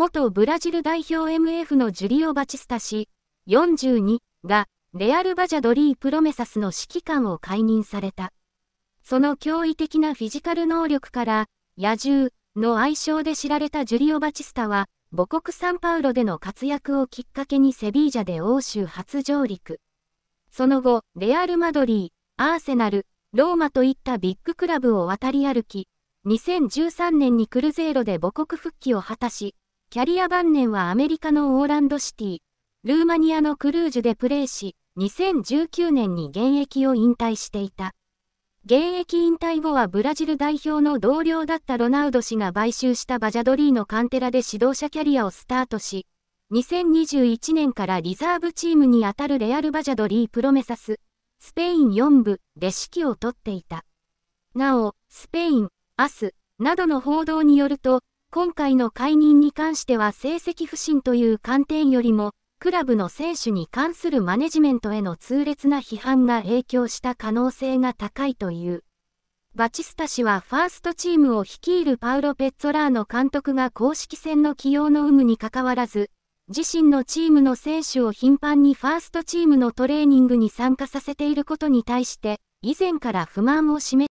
元ブラジル代表 MF のジュリオ・バチスタ氏、42が、レアル・バジャドリー・プロメサスの指揮官を解任された。その驚異的なフィジカル能力から、野獣の愛称で知られたジュリオ・バチスタは、母国サンパウロでの活躍をきっかけにセビージャで欧州初上陸。その後、レアル・マドリー、アーセナル、ローマといったビッグクラブを渡り歩き、2013年にクルゼーロで母国復帰を果たし、キャリア晩年はアメリカのオーランドシティ、ルーマニアのクルージュでプレーし、2019年に現役を引退していた。現役引退後はブラジル代表の同僚だったロナウド氏が買収したバジャドリーのカンテラで指導者キャリアをスタートし、2021年からリザーブチームにあたるレアル・バジャドリー・プロメサス、スペイン4部で指揮を取っていた。なお、スペイン、アス、などの報道によると、今回の解任に関しては成績不振という観点よりも、クラブの選手に関するマネジメントへの痛烈な批判が影響した可能性が高いという。バチスタ氏はファーストチームを率いるパウロ・ペッツォラーの監督が公式戦の起用の有無にかかわらず、自身のチームの選手を頻繁にファーストチームのトレーニングに参加させていることに対して、以前から不満を示